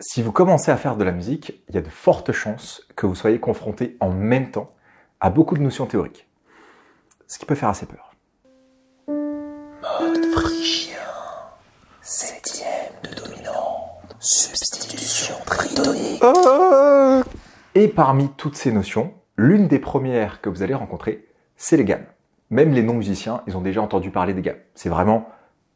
si vous commencez à faire de la musique, il y a de fortes chances que vous soyez confronté en même temps à beaucoup de notions théoriques. Ce qui peut faire assez peur. Mode phrygien, septième de dominant, substitution tritonique. Euh, et parmi toutes ces notions, l'une des premières que vous allez rencontrer, c'est les gammes. Même les non-musiciens, ils ont déjà entendu parler des gammes. C'est vraiment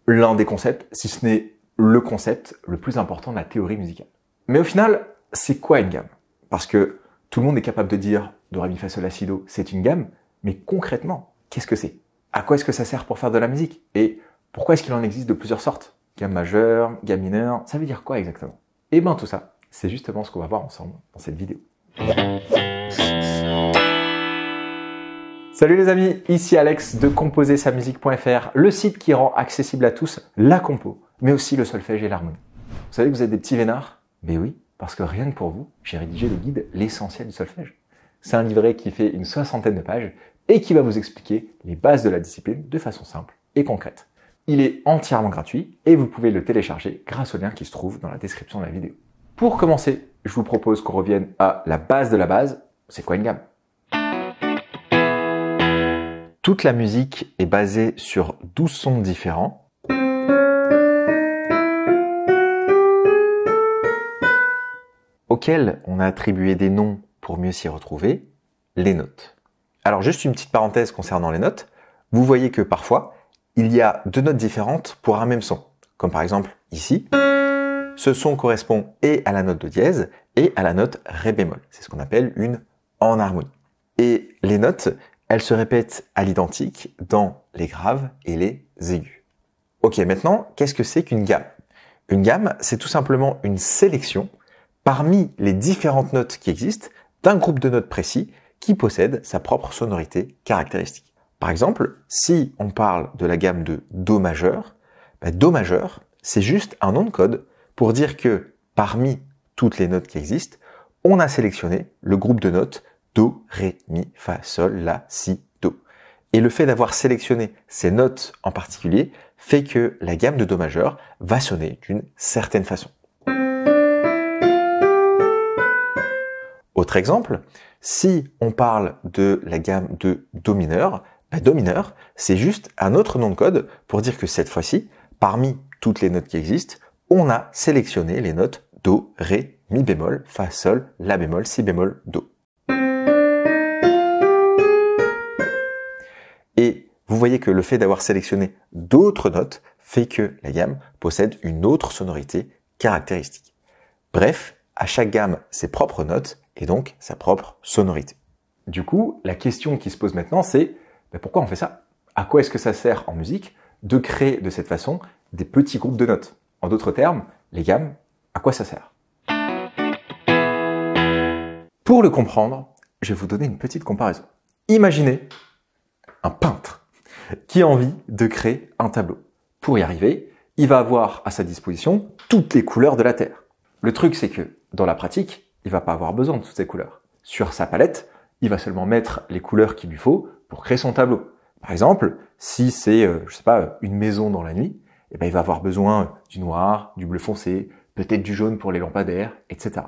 l'un des concepts, si ce n'est le concept le plus important de la théorie musicale. Mais au final, c'est quoi une gamme Parce que tout le monde est capable de dire do ré fa sol la c'est une gamme, mais concrètement, qu'est-ce que c'est À quoi est-ce que ça sert pour faire de la musique Et pourquoi est-ce qu'il en existe de plusieurs sortes Gamme majeure, gamme mineure, ça veut dire quoi exactement Eh bien tout ça, c'est justement ce qu'on va voir ensemble dans cette vidéo. Salut les amis, ici Alex de composersamusique.fr, le site qui rend accessible à tous la compo, mais aussi le solfège et l'harmonie. Vous savez que vous êtes des petits vénards mais oui, parce que rien que pour vous, j'ai rédigé le guide L'essentiel du solfège. C'est un livret qui fait une soixantaine de pages et qui va vous expliquer les bases de la discipline de façon simple et concrète. Il est entièrement gratuit et vous pouvez le télécharger grâce au lien qui se trouve dans la description de la vidéo. Pour commencer, je vous propose qu'on revienne à la base de la base. C'est quoi une gamme Toute la musique est basée sur 12 sons différents auxquelles on a attribué des noms pour mieux s'y retrouver, les notes. Alors juste une petite parenthèse concernant les notes, vous voyez que parfois, il y a deux notes différentes pour un même son, comme par exemple ici. Ce son correspond et à la note de dièse et à la note ré bémol. C'est ce qu'on appelle une en harmonie. Et les notes, elles se répètent à l'identique dans les graves et les aigus. Ok, maintenant, qu'est-ce que c'est qu'une gamme Une gamme, c'est tout simplement une sélection parmi les différentes notes qui existent d'un groupe de notes précis qui possède sa propre sonorité caractéristique. Par exemple, si on parle de la gamme de Do majeur, bah, Do majeur, c'est juste un nom de code pour dire que parmi toutes les notes qui existent, on a sélectionné le groupe de notes Do, Ré, Mi, Fa, Sol, La, Si, Do. Et le fait d'avoir sélectionné ces notes en particulier fait que la gamme de Do majeur va sonner d'une certaine façon. Autre exemple, si on parle de la gamme de Do mineur, bah, Do mineur, c'est juste un autre nom de code pour dire que cette fois-ci, parmi toutes les notes qui existent, on a sélectionné les notes Do, Ré, Mi bémol, Fa sol, La bémol, Si bémol, Do. Et vous voyez que le fait d'avoir sélectionné d'autres notes fait que la gamme possède une autre sonorité caractéristique. Bref, à chaque gamme ses propres notes et donc sa propre sonorité. Du coup, la question qui se pose maintenant, c'est bah, pourquoi on fait ça À quoi est-ce que ça sert en musique de créer de cette façon des petits groupes de notes En d'autres termes, les gammes, à quoi ça sert Pour le comprendre, je vais vous donner une petite comparaison. Imaginez un peintre qui a envie de créer un tableau. Pour y arriver, il va avoir à sa disposition toutes les couleurs de la Terre. Le truc, c'est que dans la pratique, il va pas avoir besoin de toutes ces couleurs. Sur sa palette, il va seulement mettre les couleurs qu'il lui faut pour créer son tableau. Par exemple, si c'est, euh, je sais pas, une maison dans la nuit, eh ben, il va avoir besoin du noir, du bleu foncé, peut-être du jaune pour les lampadaires, etc.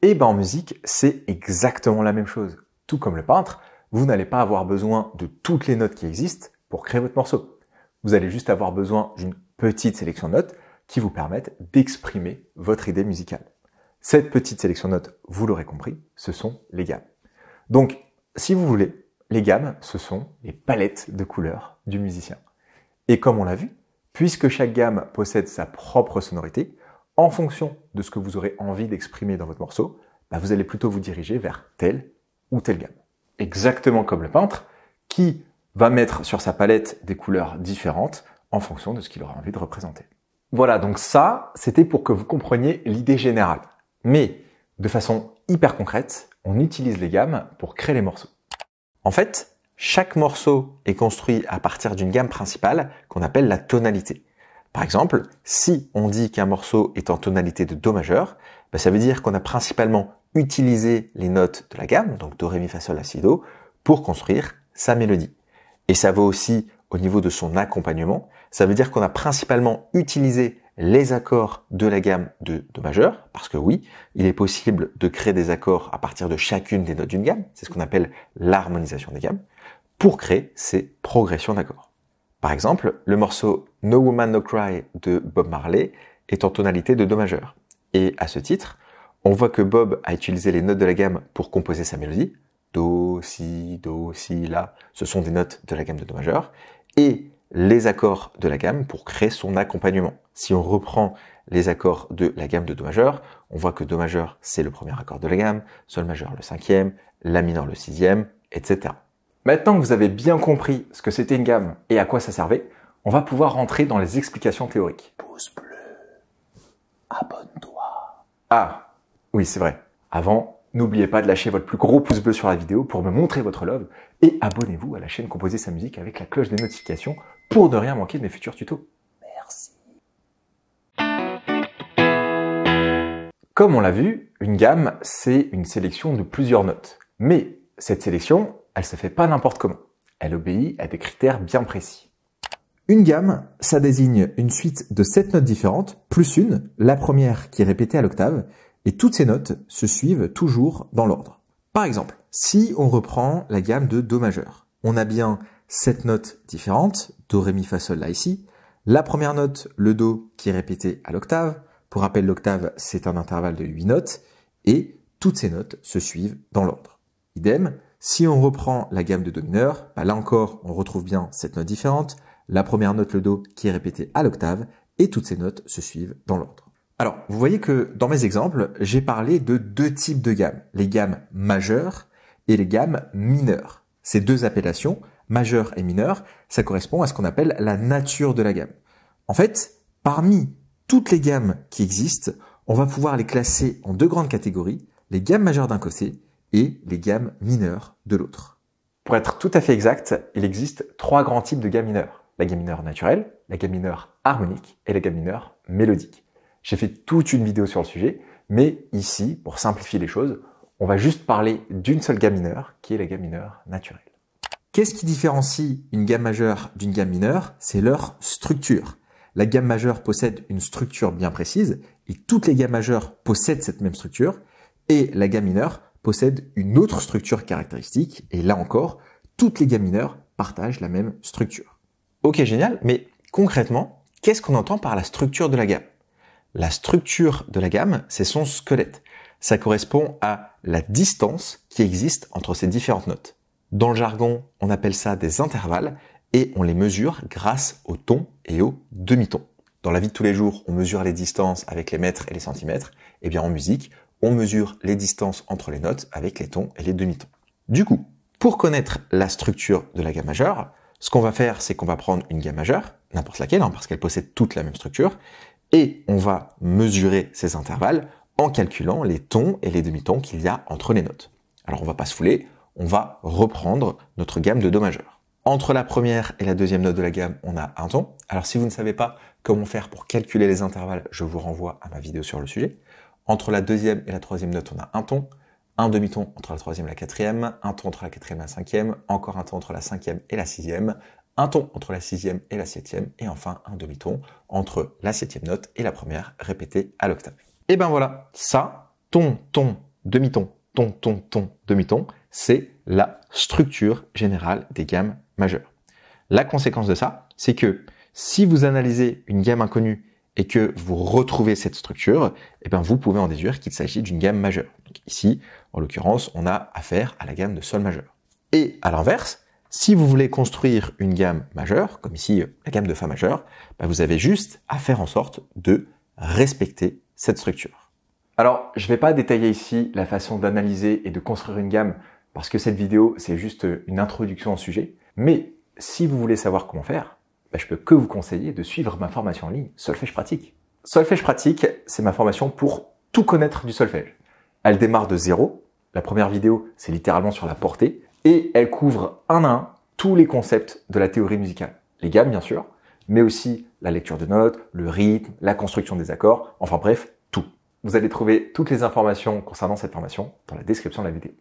Et ben, en musique, c'est exactement la même chose. Tout comme le peintre, vous n'allez pas avoir besoin de toutes les notes qui existent pour créer votre morceau. Vous allez juste avoir besoin d'une petite sélection de notes qui vous permettent d'exprimer votre idée musicale. Cette petite sélection de notes, vous l'aurez compris, ce sont les gammes. Donc, si vous voulez, les gammes, ce sont les palettes de couleurs du musicien. Et comme on l'a vu, puisque chaque gamme possède sa propre sonorité, en fonction de ce que vous aurez envie d'exprimer dans votre morceau, bah, vous allez plutôt vous diriger vers telle ou telle gamme. Exactement comme le peintre, qui va mettre sur sa palette des couleurs différentes en fonction de ce qu'il aura envie de représenter. Voilà, donc ça, c'était pour que vous compreniez l'idée générale. Mais de façon hyper concrète, on utilise les gammes pour créer les morceaux. En fait, chaque morceau est construit à partir d'une gamme principale qu'on appelle la tonalité. Par exemple, si on dit qu'un morceau est en tonalité de Do majeur, bah, ça veut dire qu'on a principalement utilisé les notes de la gamme, donc Do, Ré, Mi, Fa, Sol, La, Si, Do, pour construire sa mélodie. Et ça vaut aussi au niveau de son accompagnement, ça veut dire qu'on a principalement utilisé les accords de la gamme de Do majeur, parce que oui, il est possible de créer des accords à partir de chacune des notes d'une gamme, c'est ce qu'on appelle l'harmonisation des gammes, pour créer ces progressions d'accords. Par exemple, le morceau No Woman No Cry de Bob Marley est en tonalité de Do majeur. Et à ce titre, on voit que Bob a utilisé les notes de la gamme pour composer sa mélodie. Do, si, do, si, la, ce sont des notes de la gamme de Do majeur. Et les accords de la gamme pour créer son accompagnement. Si on reprend les accords de la gamme de Do majeur, on voit que Do majeur, c'est le premier accord de la gamme, Sol majeur le cinquième, La mineur le sixième, etc. Maintenant que vous avez bien compris ce que c'était une gamme et à quoi ça servait, on va pouvoir rentrer dans les explications théoriques. Pouce bleu, abonne-toi. Ah, oui, c'est vrai. Avant, n'oubliez pas de lâcher votre plus gros pouce bleu sur la vidéo pour me montrer votre love et abonnez-vous à la chaîne Composer sa musique avec la cloche des notifications pour ne rien manquer de mes futurs tutos. Merci. Comme on l'a vu, une gamme, c'est une sélection de plusieurs notes. Mais cette sélection, elle se fait pas n'importe comment. Elle obéit à des critères bien précis. Une gamme, ça désigne une suite de sept notes différentes, plus une, la première qui est répétée à l'octave, et toutes ces notes se suivent toujours dans l'ordre. Par exemple, si on reprend la gamme de Do majeur, on a bien sept notes différentes, Do, Ré, Mi, Fa, Sol, là, ici. La première note, le Do, qui est répété à l'octave. Pour rappel, l'octave, c'est un intervalle de 8 notes, et toutes ces notes se suivent dans l'ordre. Idem, si on reprend la gamme de Do mineur, bah là encore, on retrouve bien cette note différente, la première note, le Do, qui est répétée à l'octave, et toutes ces notes se suivent dans l'ordre. Alors, vous voyez que dans mes exemples, j'ai parlé de deux types de gammes, les gammes majeures et les gammes mineures. Ces deux appellations majeur et mineur, ça correspond à ce qu'on appelle la nature de la gamme. En fait, parmi toutes les gammes qui existent, on va pouvoir les classer en deux grandes catégories, les gammes majeures d'un côté et les gammes mineures de l'autre. Pour être tout à fait exact, il existe trois grands types de gammes mineures. La gamme mineure naturelle, la gamme mineure harmonique et la gamme mineure mélodique. J'ai fait toute une vidéo sur le sujet, mais ici, pour simplifier les choses, on va juste parler d'une seule gamme mineure, qui est la gamme mineure naturelle. Qu'est-ce qui différencie une gamme majeure d'une gamme mineure C'est leur structure. La gamme majeure possède une structure bien précise et toutes les gammes majeures possèdent cette même structure et la gamme mineure possède une autre structure caractéristique et là encore, toutes les gammes mineures partagent la même structure. Ok génial, mais concrètement, qu'est-ce qu'on entend par la structure de la gamme La structure de la gamme, c'est son squelette. Ça correspond à la distance qui existe entre ces différentes notes. Dans le jargon, on appelle ça des intervalles et on les mesure grâce aux tons et aux demi tons Dans la vie de tous les jours, on mesure les distances avec les mètres et les centimètres. Et eh bien en musique, on mesure les distances entre les notes avec les tons et les demi-tons. Du coup, pour connaître la structure de la gamme majeure, ce qu'on va faire, c'est qu'on va prendre une gamme majeure, n'importe laquelle, hein, parce qu'elle possède toute la même structure, et on va mesurer ces intervalles en calculant les tons et les demi-tons qu'il y a entre les notes. Alors on va pas se fouler, on va reprendre notre gamme de Do majeur. Entre la première et la deuxième note de la gamme, on a un ton. Alors si vous ne savez pas comment faire pour calculer les intervalles, je vous renvoie à ma vidéo sur le sujet. Entre la deuxième et la troisième note, on a un ton, un demi-ton entre la troisième et la quatrième, un ton entre la quatrième et la cinquième, encore un ton entre la cinquième et la sixième, un ton entre la sixième et la septième, et enfin un demi-ton entre la septième note et la première répétée à l'octave. Et ben voilà, ça, ton, ton, demi-ton, ton, ton, ton, demi-ton, c'est la structure générale des gammes majeures. La conséquence de ça, c'est que si vous analysez une gamme inconnue et que vous retrouvez cette structure, eh bien vous pouvez en déduire qu'il s'agit d'une gamme majeure. ici, en l'occurrence, on a affaire à la gamme de sol majeur. Et à l'inverse, si vous voulez construire une gamme majeure, comme ici la gamme de fa majeur, ben, vous avez juste à faire en sorte de respecter cette structure. Alors, je ne vais pas détailler ici la façon d'analyser et de construire une gamme parce que cette vidéo, c'est juste une introduction au sujet. Mais si vous voulez savoir comment faire, ben, je peux que vous conseiller de suivre ma formation en ligne Solfège pratique. Solfège pratique, c'est ma formation pour tout connaître du solfège. Elle démarre de zéro. La première vidéo, c'est littéralement sur la portée. Et elle couvre un à un tous les concepts de la théorie musicale. Les gammes, bien sûr, mais aussi la lecture de notes, le rythme, la construction des accords, enfin bref, tout. Vous allez trouver toutes les informations concernant cette formation dans la description de la vidéo.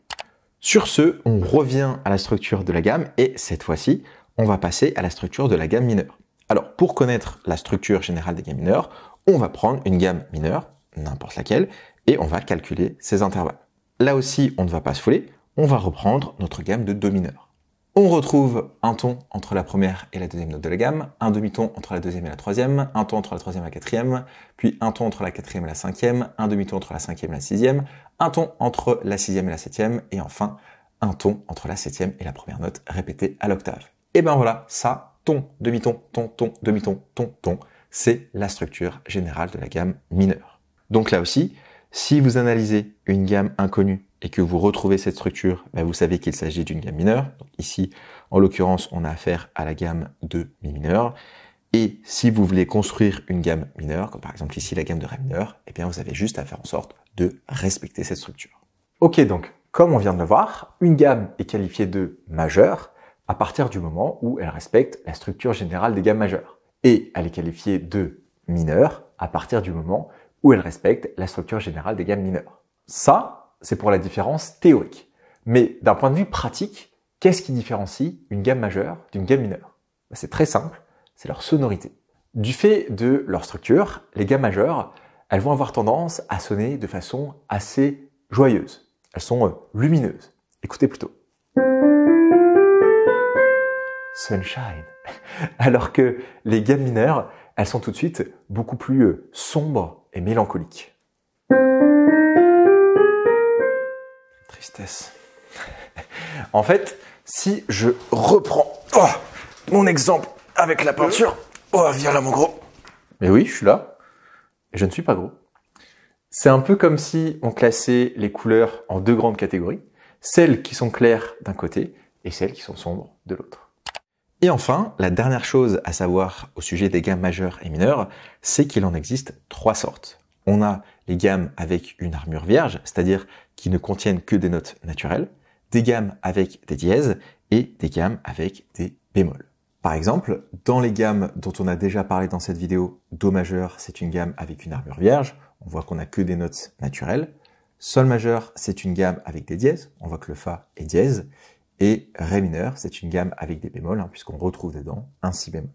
Sur ce, on revient à la structure de la gamme et cette fois-ci, on va passer à la structure de la gamme mineure. Alors, pour connaître la structure générale des gammes mineures, on va prendre une gamme mineure, n'importe laquelle, et on va calculer ses intervalles. Là aussi, on ne va pas se fouler, on va reprendre notre gamme de do mineur. On retrouve un ton entre la première et la deuxième note de la gamme, un demi-ton entre la deuxième et la troisième, un ton entre la troisième et la quatrième, puis un ton entre la quatrième et la cinquième, un demi-ton entre la cinquième et la sixième, un ton entre la sixième et la septième, et enfin un ton entre la septième et la première note répétée à l'octave. Et eh ben voilà, ça, ton, demi-ton, ton, ton, demi-ton, ton, ton, c'est la structure générale de la gamme mineure. Donc là aussi, si vous analysez une gamme inconnue et que vous retrouvez cette structure, ben, vous savez qu'il s'agit d'une gamme mineure. ici, en l'occurrence, on a affaire à la gamme de mi mineur. Et si vous voulez construire une gamme mineure, comme par exemple ici la gamme de ré mineur, eh bien vous avez juste à faire en sorte de respecter cette structure. Ok, donc comme on vient de le voir, une gamme est qualifiée de majeure à partir du moment où elle respecte la structure générale des gammes majeures. Et elle est qualifiée de mineure à partir du moment où elle respecte la structure générale des gammes mineures. Ça, c'est pour la différence théorique. Mais d'un point de vue pratique, qu'est-ce qui différencie une gamme majeure d'une gamme mineure bah, C'est très simple, c'est leur sonorité. Du fait de leur structure, les gammes majeures, elles vont avoir tendance à sonner de façon assez joyeuse. Elles sont euh, lumineuses. Écoutez plutôt. Sunshine. Alors que les gammes mineures, elles sont tout de suite beaucoup plus euh, sombres et mélancoliques. Tristesse. en fait, si je reprends oh, mon exemple avec la peinture, oh, viens là mon gros. Mais oui, je suis là. je ne suis pas gros. C'est un peu comme si on classait les couleurs en deux grandes catégories, celles qui sont claires d'un côté et celles qui sont sombres de l'autre. Et enfin, la dernière chose à savoir au sujet des gammes majeures et mineures, c'est qu'il en existe trois sortes on a les gammes avec une armure vierge, c'est-à-dire qui ne contiennent que des notes naturelles, des gammes avec des dièses et des gammes avec des bémols. Par exemple, dans les gammes dont on a déjà parlé dans cette vidéo, Do majeur, c'est une gamme avec une armure vierge, on voit qu'on a que des notes naturelles. Sol majeur, c'est une gamme avec des dièses, on voit que le Fa est dièse. Et Ré mineur, c'est une gamme avec des bémols, hein, puisqu'on retrouve dedans un Si bémol.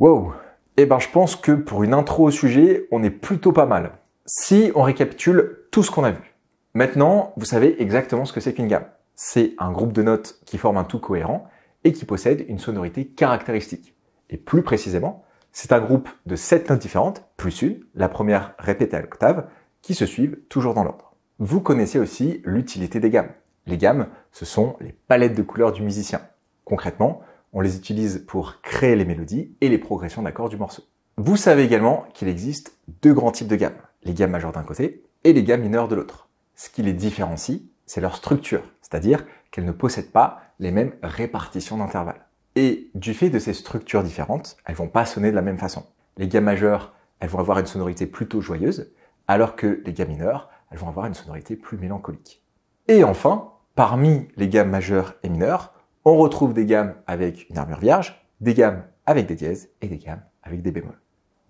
Wow Eh ben je pense que pour une intro au sujet, on est plutôt pas mal. Si on récapitule tout ce qu'on a vu, maintenant, vous savez exactement ce que c'est qu'une gamme. C'est un groupe de notes qui forme un tout cohérent et qui possède une sonorité caractéristique. Et plus précisément, c'est un groupe de sept notes différentes, plus une, la première répétée à l'octave, qui se suivent toujours dans l'ordre. Vous connaissez aussi l'utilité des gammes. Les gammes, ce sont les palettes de couleurs du musicien. Concrètement, on les utilise pour créer les mélodies et les progressions d'accords du morceau. Vous savez également qu'il existe deux grands types de gammes les gammes majeures d'un côté et les gammes mineures de l'autre. Ce qui les différencie, c'est leur structure, c'est-à-dire qu'elles ne possèdent pas les mêmes répartitions d'intervalles. Et du fait de ces structures différentes, elles vont pas sonner de la même façon. Les gammes majeures, elles vont avoir une sonorité plutôt joyeuse, alors que les gammes mineures, elles vont avoir une sonorité plus mélancolique. Et enfin, parmi les gammes majeures et mineures, on retrouve des gammes avec une armure vierge, des gammes avec des dièses et des gammes avec des bémols.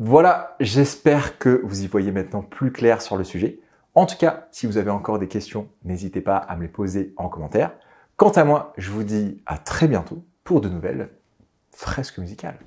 Voilà, j'espère que vous y voyez maintenant plus clair sur le sujet. En tout cas, si vous avez encore des questions, n'hésitez pas à me les poser en commentaire. Quant à moi, je vous dis à très bientôt pour de nouvelles fresques musicales.